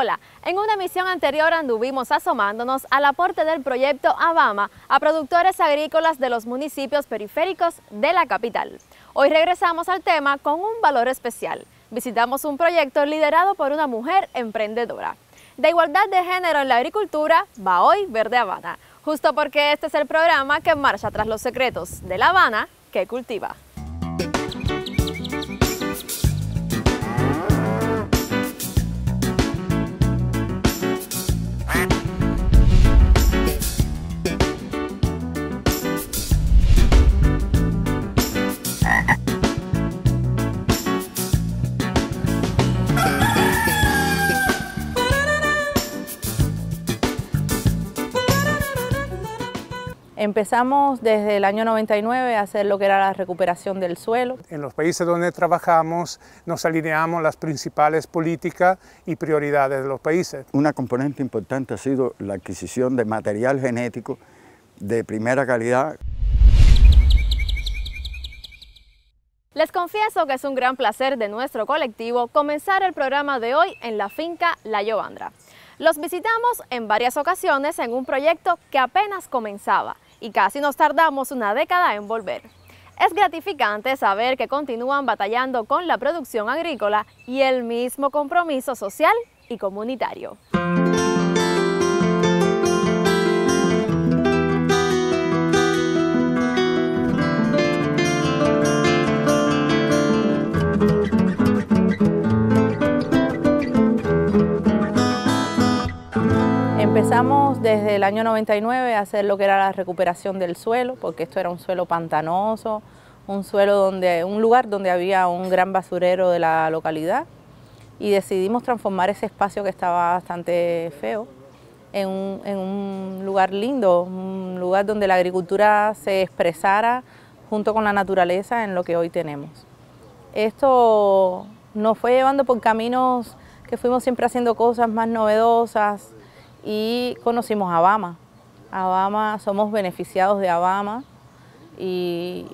Hola, en una emisión anterior anduvimos asomándonos al aporte del proyecto Abama a productores agrícolas de los municipios periféricos de la capital. Hoy regresamos al tema con un valor especial. Visitamos un proyecto liderado por una mujer emprendedora. De igualdad de género en la agricultura va hoy Verde Habana, justo porque este es el programa que marcha tras los secretos de La Habana que cultiva. Empezamos desde el año 99 a hacer lo que era la recuperación del suelo. En los países donde trabajamos nos alineamos las principales políticas y prioridades de los países. Una componente importante ha sido la adquisición de material genético de primera calidad. Les confieso que es un gran placer de nuestro colectivo comenzar el programa de hoy en la finca La Yovandra. Los visitamos en varias ocasiones en un proyecto que apenas comenzaba y casi nos tardamos una década en volver. Es gratificante saber que continúan batallando con la producción agrícola y el mismo compromiso social y comunitario. Empezamos desde el año 99 a hacer lo que era la recuperación del suelo, porque esto era un suelo pantanoso, un suelo donde, un lugar donde había un gran basurero de la localidad y decidimos transformar ese espacio que estaba bastante feo en un, en un lugar lindo, un lugar donde la agricultura se expresara junto con la naturaleza en lo que hoy tenemos. Esto nos fue llevando por caminos que fuimos siempre haciendo cosas más novedosas, y conocimos a Abama. Abama, somos beneficiados de Abama y,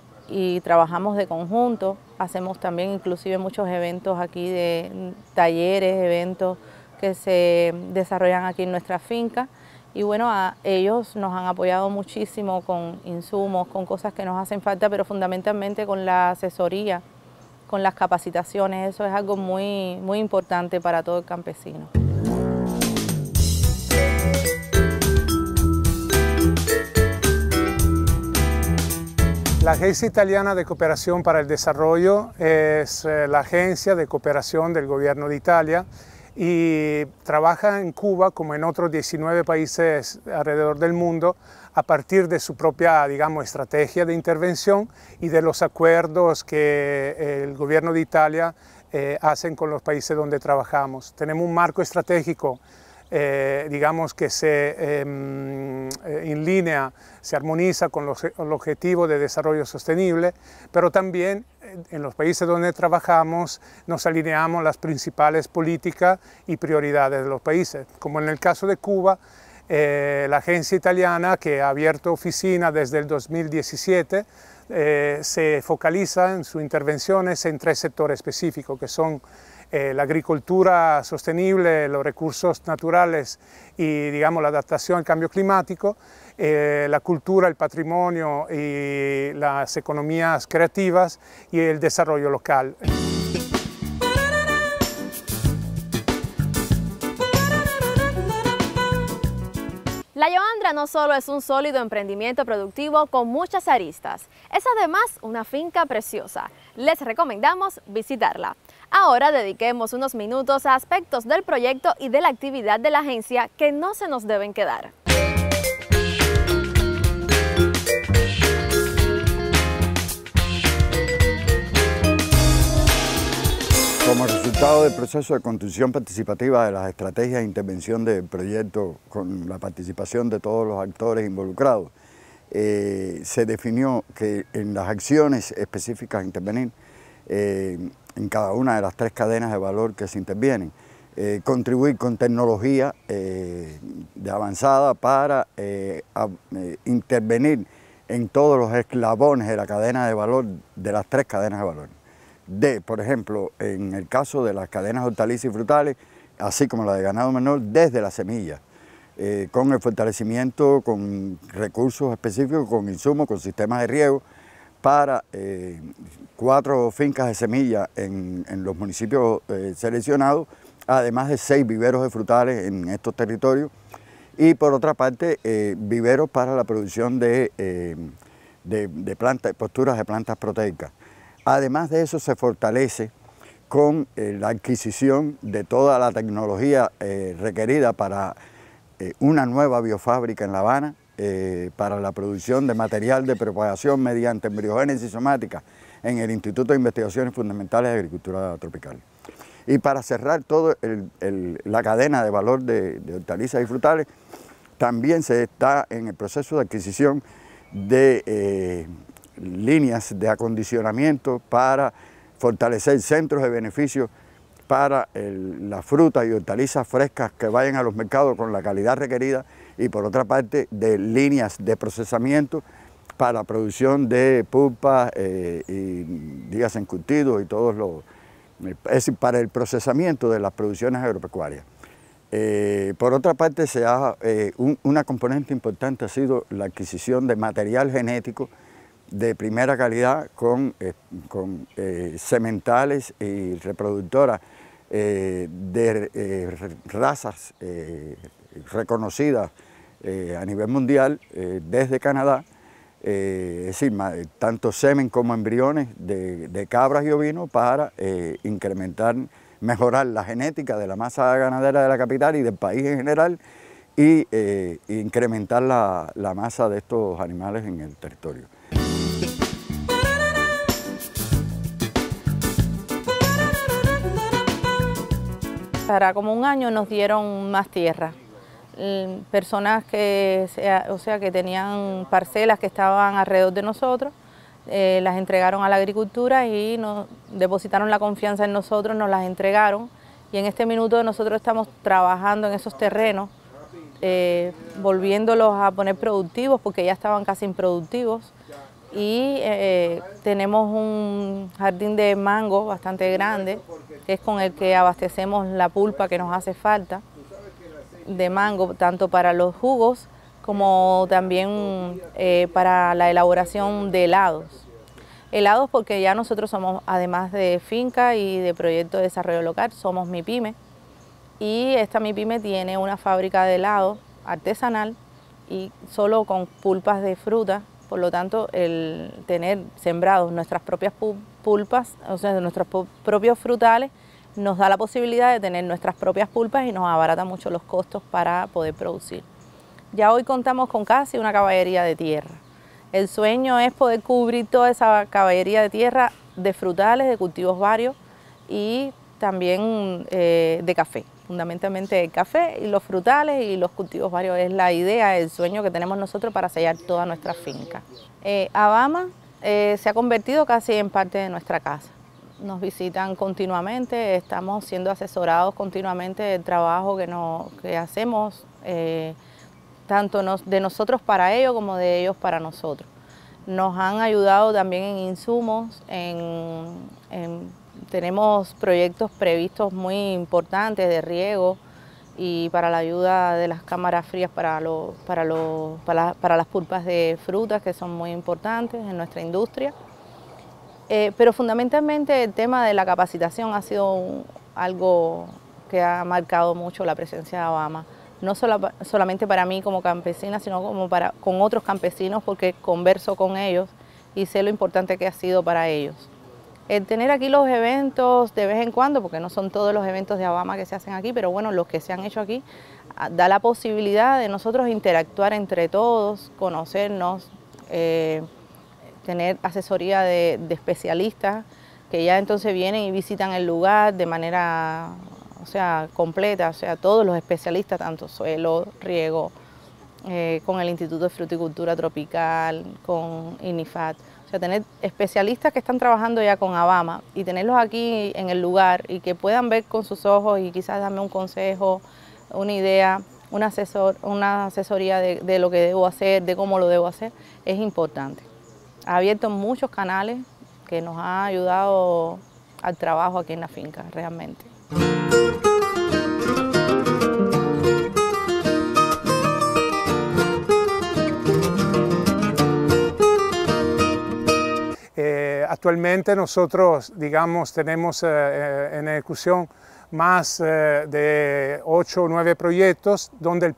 trabajamos de conjunto. Hacemos también inclusive muchos eventos aquí de talleres, eventos que se desarrollan aquí en nuestra finca. Y bueno, ellos nos han apoyado muchísimo con insumos, con cosas que nos hacen falta, pero fundamentalmente con la asesoría, con las capacitaciones. Eso es algo muy, muy importante para todo el campesino. La Agencia Italiana de Cooperación para el Desarrollo es eh, la agencia de cooperación del gobierno de Italia y trabaja en Cuba como en otros 19 países alrededor del mundo a partir de su propia, digamos, estrategia de intervención y de los acuerdos que eh, el gobierno de Italia hace eh, hacen con los países donde trabajamos. Tenemos un marco estratégico eh, digamos que se em, eh, en línea, se armoniza con los, objetivos objetivo de desarrollo sostenible, pero también eh, en los países donde trabajamos nos alineamos las principales políticas y prioridades de los países, como en el caso de Cuba, la agencia italiana que ha abierto oficina desde el 2017 se focaliza en sus intervenciones en tres sectores específicos que son eh, la agricultura sostenible, los recursos naturales y digamos, la adaptación al cambio climático, eh, la cultura, el patrimonio y las economías creativas y el desarrollo local. La Yoandra no solo es un sólido emprendimiento productivo con muchas aristas, es además una finca preciosa. Les recomendamos visitarla. Ahora dediquemos unos minutos a aspectos del proyecto y de la actividad de la agencia que no se nos deben quedar. resultado del proceso de construcción participativa de las estrategias de intervención del proyecto con la participación de todos los actores involucrados, eh, se definió que en las acciones específicas a intervenir, eh, en cada una de las tres cadenas de valor que se intervienen, eh, contribuir con tecnología de avanzada para intervenir en todos los eslabones de la cadena de valor, de las tres cadenas de valor de, por ejemplo, en el caso de las cadenas hortalizas y frutales, así como la de ganado menor, desde la semilla, eh, con el fortalecimiento, con recursos específicos, con insumos, con sistemas de riego, para eh, cuatro fincas de semillas en, los municipios eh, seleccionados, además de seis viveros de frutales en estos territorios, y por otra parte, viveros para la producción de, de, de plantas, posturas de plantas proteicas. Además de eso se fortalece con eh, la adquisición de toda la tecnología eh, requerida para eh, una nueva biofábrica en La Habana, para la producción de material de propagación mediante embriogénesis somática en el Instituto de Investigaciones Fundamentales de Agricultura Tropical. Y para cerrar toda la cadena de valor de hortalizas y frutales, también se está en el proceso de adquisición de líneas de acondicionamiento para fortalecer centros de beneficio para las frutas y hortalizas frescas que vayan a los mercados con la calidad requerida y por otra parte de líneas de procesamiento para producción de pulpas eh, y días encurtidos y todos los... Es para el procesamiento de las producciones agropecuarias. Eh, por otra parte, se ha, eh, una componente importante ha sido la adquisición de material genético de primera calidad con, eh, con eh, sementales y reproductoras eh, de razas reconocidas a nivel mundial desde Canadá, es decir, tanto semen como embriones de, cabras y ovinos para incrementar, mejorar la genética de la masa ganadera de la capital y del país en general y incrementar la, la masa de estos animales en el territorio. Hará como un año nos dieron más tierra. Personas que, o sea, que tenían parcelas que estaban alrededor de nosotros, eh, las entregaron a la agricultura y nos depositaron la confianza en nosotros, nos las entregaron. Y en este minuto nosotros estamos trabajando en esos terrenos, eh, volviéndolos a poner productivos porque ya estaban casi improductivos y eh, eh, tenemos un jardín de mango bastante grande, que es con el que abastecemos la pulpa que nos hace falta de mango, tanto para los jugos como también eh, para la elaboración de helados. Helados porque ya nosotros somos, además de finca y de proyecto de desarrollo local, somos MIPYME y esta MIPYME tiene una fábrica de helado artesanal y solo con pulpas de fruta por lo tanto, el tener sembrados nuestras propias pulpas, o sea, nuestros propios frutales, nos da la posibilidad de tener nuestras propias pulpas y nos abarata mucho los costos para poder producir. Ya hoy contamos con casi una caballería de tierra. El sueño es poder cubrir toda esa caballería de tierra de frutales, de cultivos varios y también eh, de café fundamentalmente el café y los frutales y los cultivos varios. Es la idea, el sueño que tenemos nosotros para sellar toda nuestra finca. Eh, Abama eh, se ha convertido casi en parte de nuestra casa. Nos visitan continuamente, estamos siendo asesorados continuamente del trabajo que, eh, nos, hacemos, tanto de nosotros para ellos como de ellos para nosotros. Nos han ayudado también en insumos, en tenemos proyectos previstos muy importantes de riego y para la ayuda de las cámaras frías para, las pulpas de frutas que son muy importantes en nuestra industria. Eh, pero fundamentalmente el tema de la capacitación ha sido algo que ha marcado mucho la presencia de Obama, no solamente para mí como campesina, sino como para, con otros campesinos porque converso con ellos y sé lo importante que ha sido para ellos. El eh, tener aquí los eventos de vez en cuando, porque no son todos los eventos de Abama que se hacen aquí, pero bueno, los que se han hecho aquí, ah, da la posibilidad de nosotros interactuar entre todos, conocernos, eh, tener asesoría de, especialistas que ya entonces vienen y visitan el lugar de manera o sea, completa, o sea, todos los especialistas, tanto suelo, riego, eh, con el Instituto de Fruticultura Tropical, con INIFAT. O sea, tener especialistas que están trabajando ya con Abama y tenerlos aquí en el lugar y que puedan ver con sus ojos y quizás darme un consejo, una idea, una, asesor, una asesoría de, de lo que debo hacer, de cómo lo debo hacer, es importante. Ha abierto muchos canales que nos ha ayudado al trabajo aquí en la finca, realmente. actualmente nosotros, digamos, tenemos eh, eh, en ejecución más eh, de ocho o nueve proyectos donde el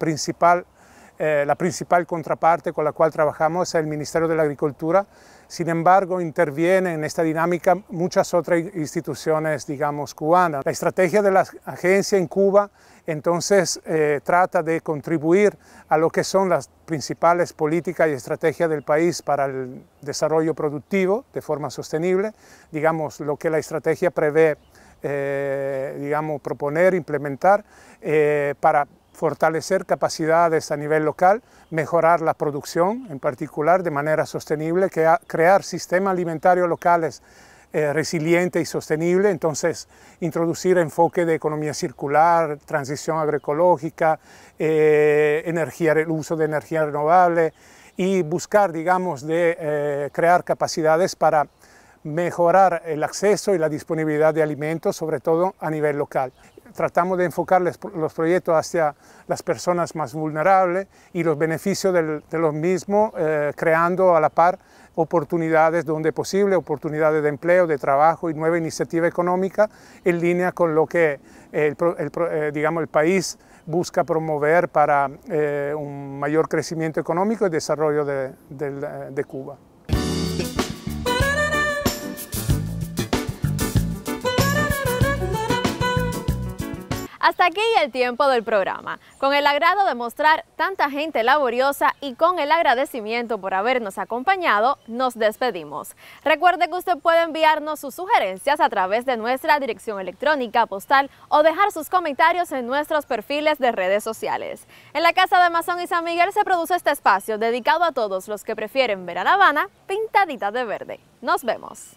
la principal contraparte con la cual trabajamos es el Ministerio de Agricultura, sin embargo, intervienen en esta dinámica muchas otras instituciones, digamos, cubanas. La estrategia de la agencia en Cuba entonces eh, trata de contribuir a lo que son las principales políticas y estrategias del país para el desarrollo productivo de forma sostenible, digamos, lo que la estrategia prevé, eh, digamos, proponer, implementar eh, para fortalecer capacidades a nivel local, mejorar la producción en particular de manera sostenible, crear sistemas alimentarios locales eh, ...resilientes y sostenible, entonces introducir enfoque de economía circular, transición agroecológica, eh, el uso de energía renovable y buscar, digamos, de eh, crear capacidades para mejorar el acceso y la disponibilidad de alimentos, sobre todo a nivel local tratamos de enfocar los proyectos hacia las personas más vulnerables y los beneficios de los mismos, eh, creando a la par oportunidades donde posible, oportunidades de empleo, de trabajo y nueva iniciativa económica en línea con lo que el, eh, digamos, el país busca promover para eh, un mayor crecimiento económico y desarrollo de Cuba. Hasta aquí el tiempo del programa. Con el agrado de mostrar tanta gente laboriosa y con el agradecimiento por habernos acompañado, nos despedimos. Recuerde que usted puede enviarnos sus sugerencias a través de nuestra dirección electrónica, postal o dejar sus comentarios en nuestros perfiles de redes sociales. En la Casa de Mazón y San Miguel se produce este espacio dedicado a todos los que prefieren ver a La Habana pintadita de verde. Nos vemos.